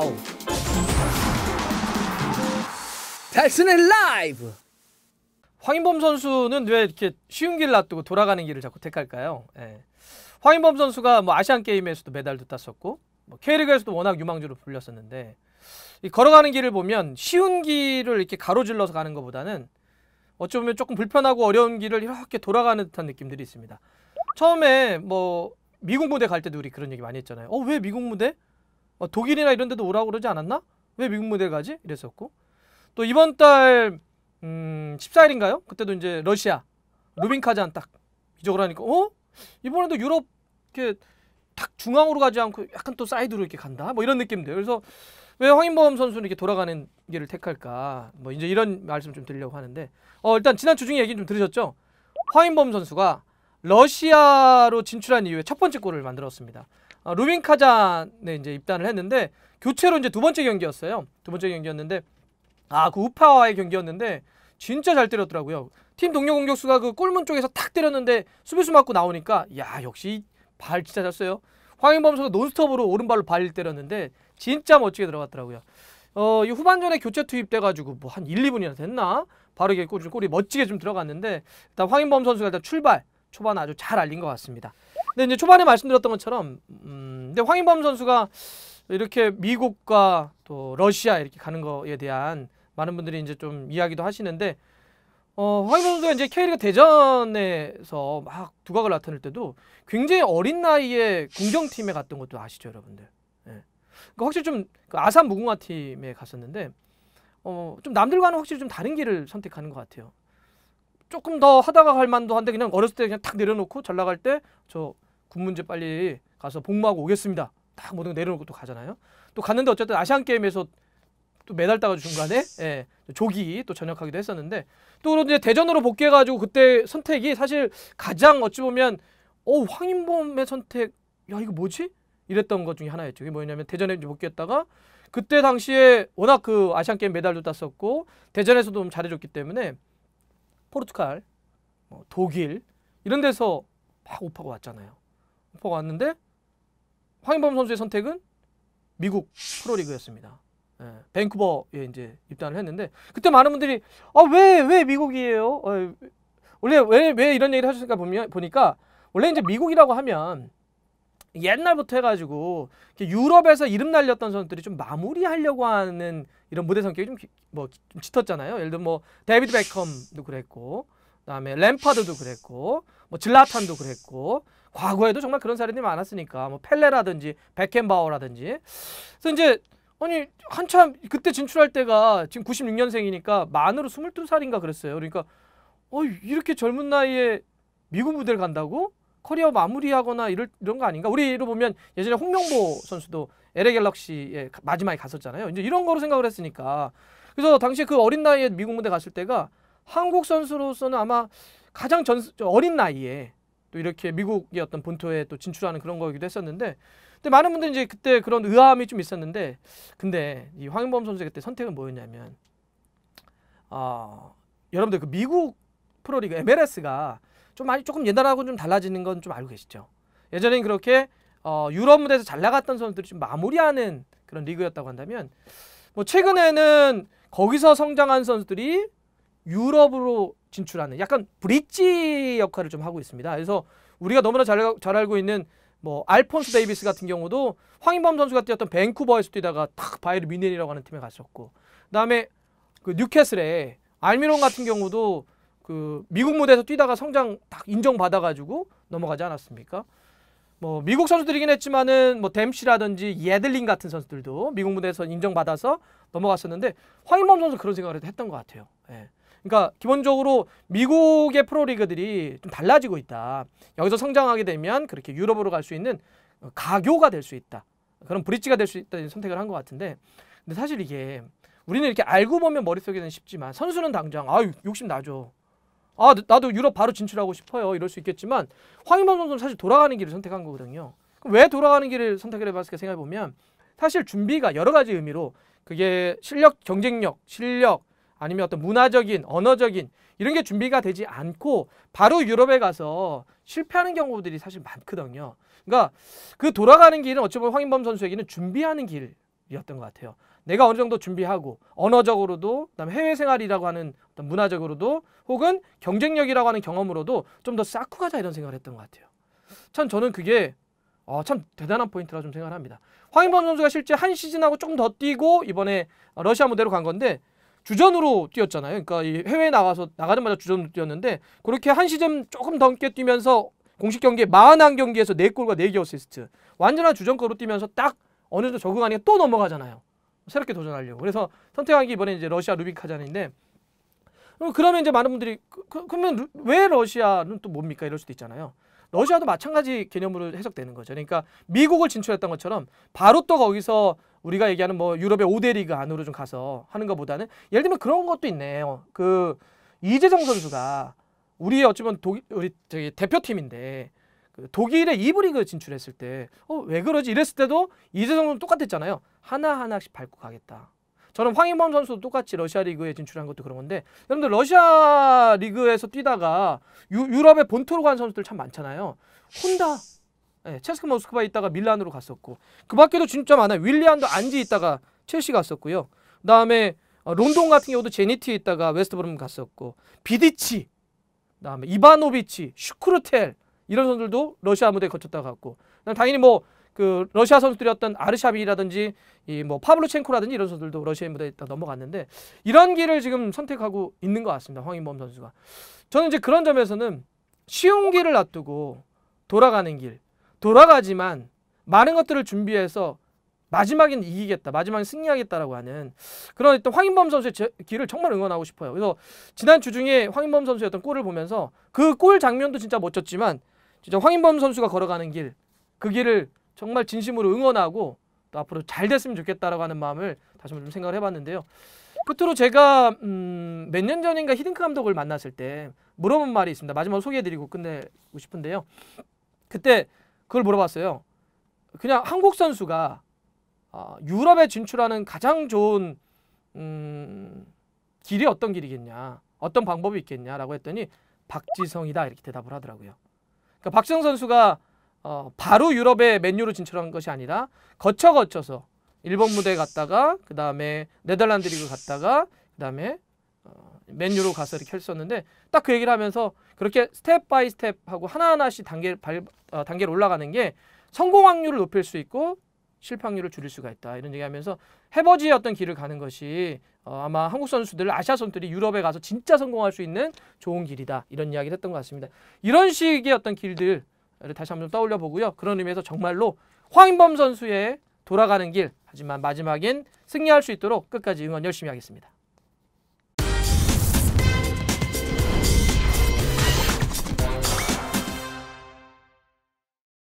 와 달슨의 라이브! 황인범 선수는 왜 이렇게 쉬운 길을 놔두고 돌아가는 길을 자꾸 택할까요? 예. 황인범 선수가 뭐 아시안 게임에서도 메달도 땄었고 뭐 K리그에서도 워낙 유망주로 불렸었는데 걸어가는 길을 보면 쉬운 길을 이렇게 가로질러서 가는 것보다는 어쩌면 조금 불편하고 어려운 길을 이렇게 돌아가는 듯한 느낌들이 있습니다. 처음에 뭐 미국 무대 갈 때도 우리 그런 얘기 많이 했잖아요. 어왜 미국 무대? 어, 독일이나 이런 데도 오라고 그러지 않았나? 왜 미국 무대에 가지? 이랬었고 또 이번 달 음, 14일인가요? 그때도 이제 러시아 루빈 카잔 딱 이적을 하니까 어? 이번에도 유럽 이렇게 딱 중앙으로 가지 않고 약간 또 사이드로 이렇게 간다 뭐 이런 느낌들 그래서 왜 황인범 선수는 이렇게 돌아가는 길을 택할까 뭐 이제 이런 말씀 좀 드리려고 하는데 어 일단 지난 주중에 얘기 좀 들으셨죠 황인범 선수가 러시아로 진출한 이후에 첫 번째 골을 만들었습니다 어, 루빈 카잔에 이제 입단을 했는데 교체로 이제 두 번째 경기였어요. 두 번째 경기였는데 아 그 우파와의 경기였는데 진짜 잘 때렸더라고요. 팀 동료 공격수가 그 골문 쪽에서 탁 때렸는데 수비수 맞고 나오니까 야 역시 발 진짜 잘어요 황인범 선수가 논스톱으로 오른발로 발 때렸는데 진짜 멋지게 들어갔더라고요. 어, 이 후반전에 교체 투입돼가지고 뭐 한 1, 2분이나 됐나? 바르게 골, 골이 멋지게 좀 들어갔는데 일단 황인범 선수가 일단 출발 초반 아주 잘 알린 것 같습니다. 근데 이제 초반에 말씀드렸던 것처럼 음, 근데 황인범 선수가 이렇게 미국과 또 러시아 이렇게 가는 거에 대한 많은 분들이 이제 좀 이야기도 하시는데 어, 황인범 선수가 이제 K리그 대전에서 막 두각을 나타낼 때도 굉장히 어린 나이에 공정팀에 갔던 것도 아시죠, 여러분들. 예. 그러니까 확실히 좀 그 아산 무궁화 팀에 갔었는데 어, 좀 남들과는 확실히 좀 다른 길을 선택하는 것 같아요. 조금 더 하다가 갈 만도 한데 그냥 어렸을 때 그냥 탁 내려놓고 잘 나갈 때저 군 문제 빨리 가서 복무하고 오겠습니다. 딱 모든 거 내려놓고 또 가잖아요. 또 갔는데 어쨌든 아시안 게임에서 또 메달 따가지고 중간에 예, 조기 또 전역하기도 했었는데 또 이제 대전으로 복귀해가지고 그때 선택이 사실 가장 어찌 보면 어 황인범의 선택 야 이거 뭐지 이랬던 것 중에 하나였죠. 이게 뭐냐면 대전에 복귀했다가 그때 당시에 워낙 그 아시안 게임 메달도 땄었고 대전에서도 좀 잘해줬기 때문에 포르투갈, 뭐 독일 이런 데서 막 오파가 왔잖아요. 오퍼가 왔는데 황인범 선수의 선택은 미국 프로리그였습니다. 예, 밴쿠버에 이제 입단을 했는데 그때 많은 분들이 아왜왜 왜 미국이에요? 아, 원래 왜, 왜 이런 얘기를 하셨을까 보니까 원래 이제 미국이라고 하면 옛날부터 해가지고 유럽에서 이름 날렸던 선수들이 좀 마무리하려고 하는 이런 무대 성격이 좀, 뭐, 좀 짙었잖아요. 예를 들면 뭐 데이비드 베컴도 그랬고 그다음에 램파드도 그랬고 뭐 질라탄도 그랬고 과거에도 정말 그런 사례들이 많았으니까 뭐 펠레라든지 베켄바오라든지 그래서 이제 아니 한참 그때 진출할 때가 지금 96년생이니까 만으로 22살인가 그랬어요. 그러니까 어 이렇게 젊은 나이에 미국 무대를 간다고 커리어 마무리하거나 이럴, 이런 거 아닌가? 우리로 보면 예전에 홍명보 선수도 LA 갤럭시에 마지막에 갔었잖아요. 이제 이런 거로 생각을 했으니까 그래서 당시에 그 어린 나이에 미국 무대 갔을 때가 한국 선수로서는 아마 가장 전, 어린 나이에 또 이렇게 미국의 어떤 본토에 또 진출하는 그런 거기도 했었는데 근데 많은 분들이 이제 그때 그런 의아함이 좀 있었는데 근데 이 황인범 선수의 그때 선택은 뭐였냐면 어, 여러분들 그 미국 프로리그 MLS가 좀 많이 조금 옛날하고 좀 달라지는 건 좀 알고 계시죠? 예전엔 그렇게 어, 유럽 무대에서 잘 나갔던 선수들이 좀 마무리하는 그런 리그였다고 한다면 뭐 최근에는 거기서 성장한 선수들이 유럽으로 진출하는 약간 브릿지 역할을 좀 하고 있습니다. 그래서 우리가 너무나 잘, 잘 알고 있는 뭐 알폰스 데이비스 같은 경우도 황인범 선수가 뛰었던 밴쿠버에서 뛰다가 탁 바이르 미넨이라고 하는 팀에 갔었고 그다음에 그 뉴캐슬에 알미론 같은 경우도 그 미국 무대에서 뛰다가 성장 딱 인정받아 가지고 넘어가지 않았습니까? 뭐 미국 선수들이긴 했지만은 뭐 댐시라든지 예들린 같은 선수들도 미국 무대에서 인정받아서 넘어갔었는데 황인범 선수 그런 생각을 했던 것 같아요. 예. 그러니까 기본적으로 미국의 프로리그들이 좀 달라지고 있다. 여기서 성장하게 되면 그렇게 유럽으로 갈 수 있는 가교가 될 수 있다. 그런 브릿지가 될 수 있다는 선택을 한 것 같은데 근데 사실 이게 우리는 이렇게 알고 보면 머릿속에는 쉽지만 선수는 당장 아유 욕심 나죠. 아 나도 유럽 바로 진출하고 싶어요 이럴 수 있겠지만 황인범 선수는 사실 돌아가는 길을 선택한 거거든요. 왜 돌아가는 길을 선택을 해봤을까 생각해보면 사실 준비가 여러 가지 의미로 그게 실력 경쟁력, 실력 아니면 어떤 문화적인 언어적인 이런 게 준비가 되지 않고 바로 유럽에 가서 실패하는 경우들이 사실 많거든요. 그러니까 그 돌아가는 길은 어찌 보면 황인범 선수에게는 준비하는 길이었던 것 같아요. 내가 어느 정도 준비하고 언어적으로도 그다음에 해외 생활이라고 하는 어떤 문화적으로도 혹은 경쟁력이라고 하는 경험으로도 좀더 쌓고 가자 이런 생각을 했던 것 같아요. 참 저는 그게 어, 참 대단한 포인트라 좀 생각합니다. 황인범 선수가 실제 한 시즌하고 조금 더 뛰고 이번에 러시아 무대로 간 건데 주전으로 뛰었잖아요. 그러니까 이해외 나가서 나가자마자 주전으로 뛰었는데 그렇게 한 시즌 조금 넘게 뛰면서 공식 경기 41경기에서 4골과 4개 어시스트 완전한 주전급으로 뛰면서 딱 어느 정도 적응하니까 또 넘어가잖아요. 새롭게 도전하려고. 그래서 선택한 게 이번에 이제 러시아 루빈 카잔인데 어, 그러면 이제 많은 분들이 그, 그, 그러면 루, 왜 러시아는 또 뭡니까 이럴 수도 있잖아요. 러시아도 마찬가지 개념으로 해석되는 거죠. 그러니까 미국을 진출했던 것처럼 바로 또 거기서 우리가 얘기하는 뭐 유럽의 5대 리그 안으로 좀 가서 하는 것보다는 예를 들면 그런 것도 있네요. 그 이재성 선수가 우리 어쩌면 독일 우리 저기 대표팀인데 그 독일의 2부 리그 진출했을 때 어 왜 그러지 이랬을 때도 이재성은 똑같았잖아요. 하나하나씩 밟고 가겠다. 저는 황인범 선수도 똑같이 러시아 리그에 진출한 것도 그런 건데 여러분들 러시아 리그에서 뛰다가 유, 유럽의 본토로 간 선수들 참 많잖아요. 혼다 네, 체스크 모스크바에 있다가 밀란으로 갔었고 그 밖에도 진짜 많아요. 윌리안도 안지 있다가 첼시 갔었고요. 그다음에 론동 어, 같은 경우도 제니티에 있다가 웨스트브럼 갔었고 비디치, 그다음에 이바노비치, 슈크루텔 이런 선들도 수 러시아 무대에 거쳤다 갔고 당연히 뭐 그 러시아 선수들이었던 아르샤비라든지 이 뭐 파블로첸코라든지 이런 선수들도 러시아 무대에 다 넘어갔는데 이런 길을 지금 선택하고 있는 것 같습니다. 황인범 선수가 저는 이제 그런 점에서는 쉬운 길을 놔두고 돌아가는 길 돌아가지만 많은 것들을 준비해서 마지막엔 이기겠다. 마지막엔 승리하겠다라고 하는 그런 어떤 황인범 선수의 길을 정말 응원하고 싶어요. 그래서 지난 주 중에 황인범 선수의 어떤 골을 보면서 그 골 장면도 진짜 멋졌지만 진짜 황인범 선수가 걸어가는 길, 그 길을 정말 진심으로 응원하고 또 앞으로 잘 됐으면 좋겠다라고 하는 마음을 다시 한번 좀 생각을 해봤는데요. 끝으로 제가 음, 몇 년 전인가 히딩크 감독을 만났을 때 물어본 말이 있습니다. 마지막으로 소개해드리고 끝내고 싶은데요. 그때 그걸 물어봤어요. 그냥 한국 선수가 아, 유럽에 진출하는 가장 좋은 음, 길이 어떤 길이겠냐, 어떤 방법이 있겠냐라고 했더니 박지성이다 이렇게 대답을 하더라고요. 그러니까 박지성 선수가 어, 바로 유럽의 맨유로 진출한 것이 아니라 거쳐 거쳐서 일본 무대 갔다가 그 다음에 네덜란드 리그 갔다가 그 다음에 어, 맨유로 가서 이렇게 했었는데 딱 그 얘기를 하면서 그렇게 스텝 바이 스텝 하고 하나하나씩 단계 발, 어, 단계로 올라가는 게 성공 확률을 높일 수 있고 실패 확률을 줄일 수가 있다. 이런 얘기하면서 해버지의 어떤 길을 가는 것이 어, 아마 한국 선수들, 아시아 선수들이 유럽에 가서 진짜 성공할 수 있는 좋은 길이다. 이런 이야기를 했던 것 같습니다. 이런 식의 어떤 길들을 다시 한번 떠올려 보고요. 그런 의미에서 정말로 황인범 선수의 돌아가는 길 하지만 마지막엔 승리할 수 있도록 끝까지 응원 열심히 하겠습니다.